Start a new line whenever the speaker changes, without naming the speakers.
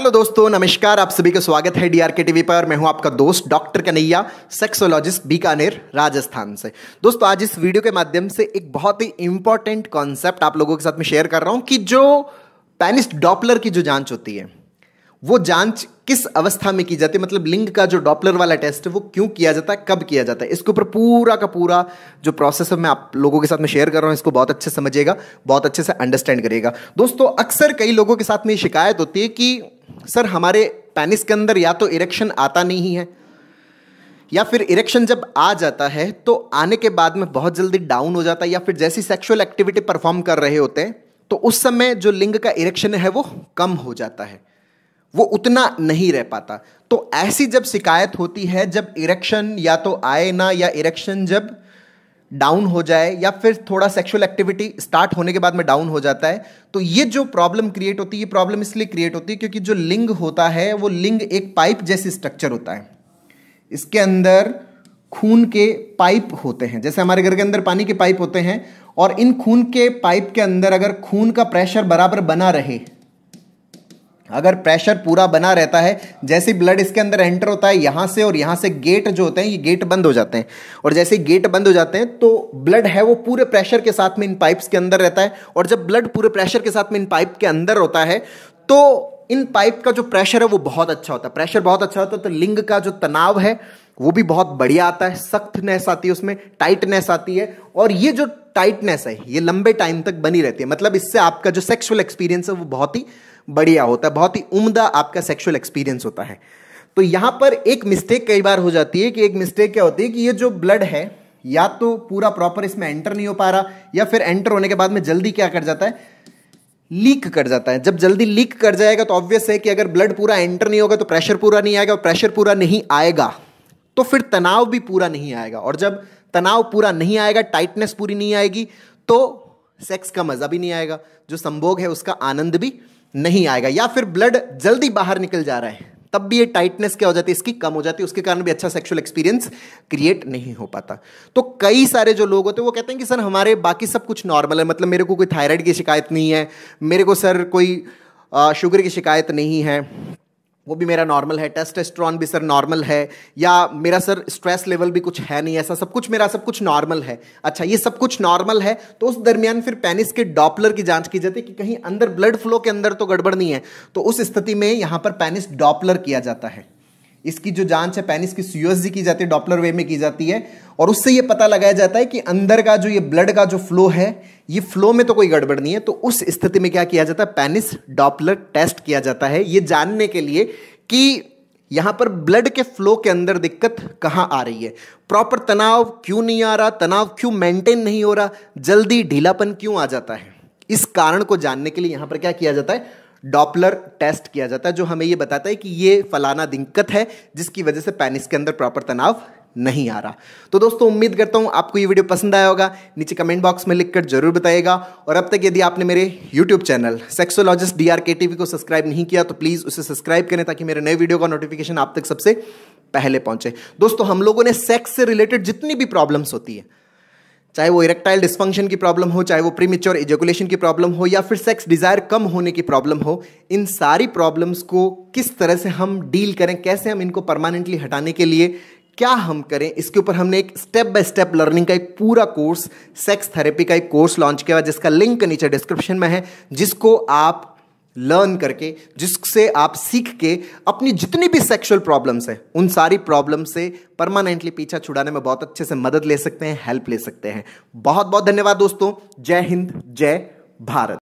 hello दोस्तों नमस्कार आप सभी का स्वागत है डीआरके टीवी पर मैं हूं आपका दोस्त डॉक्टर कन्हैया सेक्सोलॉजिस्ट बीकानेर राजस्थान से दोस्तों आज इस वीडियो के माध्यम से एक बहुत ही इंपॉर्टेंट कॉन्सेप्ट आप लोगों के साथ में शेयर कर रहा हूं कि जो पेनिस डॉपलर की जो जांच होती है वो जांच किस अवस्था में की जाती है मतलब लिंग का जो डॉपलर वाला टेस्ट है वो क्यों किया जाता है कब किया जाता है इसके ऊपर पूरा का पूरा जो प्रोसेस है मैं आप लोगों के साथ में शेयर कर रहा हूँ इसको बहुत अच्छे समझिएगा बहुत अच्छे से अंडरस्टैंड करिएगा दोस्तों अक्सर कई लोगों के साथ में शिकायत होती है कि सर हमारे पैनिस के अंदर या तो इरेक्शन आता नहीं है या फिर इरेक्शन जब आ जाता है तो आने के बाद में बहुत जल्दी डाउन हो जाता है या फिर जैसी सेक्सुअल एक्टिविटी परफॉर्म कर रहे होते हैं तो उस समय जो लिंग का इरेक्शन है वो कम हो जाता है वो उतना नहीं रह पाता तो ऐसी जब शिकायत होती है जब इरेक्शन या तो आए ना या इरेक्शन जब डाउन हो जाए या फिर थोड़ा सेक्सुअल एक्टिविटी स्टार्ट होने के बाद में डाउन हो जाता है तो ये जो प्रॉब्लम क्रिएट होती है ये प्रॉब्लम इसलिए क्रिएट होती है क्योंकि जो लिंग होता है वो लिंग एक पाइप जैसी स्ट्रक्चर होता है इसके अंदर खून के पाइप होते हैं जैसे हमारे घर के अंदर पानी के पाइप होते हैं और इन खून के पाइप के अंदर अगर खून का प्रेशर बराबर बना रहे अगर प्रेशर पूरा बना रहता है जैसे ब्लड इसके अंदर एंटर होता है यहाँ से और यहाँ से गेट जो होते हैं ये गेट बंद हो जाते हैं और जैसे ही गेट बंद हो जाते हैं तो ब्लड है वो पूरे प्रेशर के साथ में इन पाइप्स के अंदर रहता है और जब ब्लड पूरे प्रेशर के साथ में इन पाइप के अंदर होता है तो इन पाइप का जो प्रेशर है वो बहुत अच्छा होता है प्रेशर बहुत अच्छा होता है तो लिंग का जो तनाव है वो भी बहुत बढ़िया आता है सख्तनेस आती है उसमें टाइटनेस आती है और ये जो टाइटनेस है ये लंबे टाइम तक बनी रहती है मतलब इससे आपका जो सेक्सुअल एक्सपीरियंस है वो बहुत ही बढ़िया होता है बहुत ही उम्दा आपका सेक्सुअल एक्सपीरियंस होता है तो यहां पर एक मिस्टेक कई बार हो जाती है कि एक मिस्टेक क्या होती है कि ये जो ब्लड है या तो पूरा प्रॉपर इसमें एंटर नहीं हो पा रहा या फिर एंटर होने के बाद में जल्दी क्या कर जाता है लीक कर जाता है जब जल्दी लीक कर जाएगा तो ऑब्वियस है कि अगर ब्लड पूरा एंटर नहीं होगा तो प्रेशर पूरा नहीं आएगा और प्रेशर पूरा नहीं आएगा तो फिर तनाव भी पूरा नहीं आएगा और जब तनाव पूरा नहीं आएगा टाइटनेस पूरी नहीं आएगी तो सेक्स का मज़ा भी नहीं आएगा जो संभोग है उसका आनंद भी नहीं आएगा या फिर ब्लड जल्दी बाहर निकल जा रहा है तब भी ये टाइटनेस क्या हो जाती है इसकी कम हो जाती है उसके कारण भी अच्छा सेक्सुअल एक्सपीरियंस क्रिएट नहीं हो पाता तो कई सारे जो लोग होते हैं वो कहते हैं कि सर हमारे बाकी सब कुछ नॉर्मल है मतलब मेरे को कोई थायराइड की शिकायत नहीं है मेरे को सर कोई शुगर की शिकायत नहीं है वो भी मेरा नॉर्मल है टेस्टेस्ट्रॉन भी सर नॉर्मल है या मेरा सर स्ट्रेस लेवल भी कुछ है नहीं ऐसा सब कुछ मेरा सब कुछ नॉर्मल है अच्छा ये सब कुछ नॉर्मल है तो उस दरमियान फिर पेनिस के डॉपलर की जांच की जाती है कि कहीं अंदर ब्लड फ्लो के अंदर तो गड़बड़ नहीं है तो उस स्थिति में यहाँ पर पेनिस डॉपलर किया जाता है इसकी जो जांच है पेनिस की सीयूएसजी की जाती है डॉपलर वे में की जाती है और उससे ये पता लगाया जाता है कि अंदर का जो ये ब्लड का जो फ्लो है ये फ्लो में तो कोई गड़बड़ नहीं है तो उस स्थिति में क्या किया जाता है पेनिस डॉपलर टेस्ट किया जाता है ये जानने के लिए कि यहां पर ब्लड के फ्लो के अंदर दिक्कत कहां आ रही है प्रॉपर तनाव क्यों नहीं आ रहा तनाव क्यों मेंटेन नहीं हो रहा जल्दी ढीलापन क्यों आ जाता है इस कारण को जानने के लिए यहां पर क्या किया जाता है डॉपलर टेस्ट किया जाता है जो हमें ये बताता है कि ये फलाना दिक्कत है जिसकी वजह से पैनिस के अंदर प्रॉपर तनाव नहीं आ रहा तो दोस्तों उम्मीद करता हूँ आपको ये वीडियो पसंद आया होगा नीचे कमेंट बॉक्स में लिखकर जरूर बताइएगा और अब तक यदि आपने मेरे YouTube channel sexologist D R K T V को सब्सक्राइब नहीं किया तो प्लीज़ उसे सब्सक्राइब करें ताकि मेरे नए वीडियो का नोटिफिकेशन आप तक सबसे पहले पहुंचे दोस्तों हम लोगों ने सेक्स से रिलेटेड जितनी भी प्रॉब्लम्स होती है चाहे वो इरेक्टाइल डिस्फंक्शन की प्रॉब्लम हो चाहे वो प्रीमेच्योर एजुकुलेशन की प्रॉब्लम हो या फिर सेक्स डिज़ायर कम होने की प्रॉब्लम हो इन सारी प्रॉब्लम्स को किस तरह से हम डील करें कैसे हम इनको परमानेंटली हटाने के लिए क्या हम करें इसके ऊपर हमने एक स्टेप बाय स्टेप लर्निंग का एक पूरा कोर्स सेक्स थेरेपी का एक कोर्स लॉन्च किया जिसका लिंक नीचे डिस्क्रिप्शन में है जिसको आप लर्न करके जिससे आप सीख के अपनी जितनी भी सेक्सुअल प्रॉब्लम्स हैं उन सारी प्रॉब्लम से परमानेंटली पीछा छुड़ाने में बहुत अच्छे से मदद ले सकते हैं हेल्प ले सकते हैं बहुत बहुत धन्यवाद दोस्तों जय हिंद जय भारत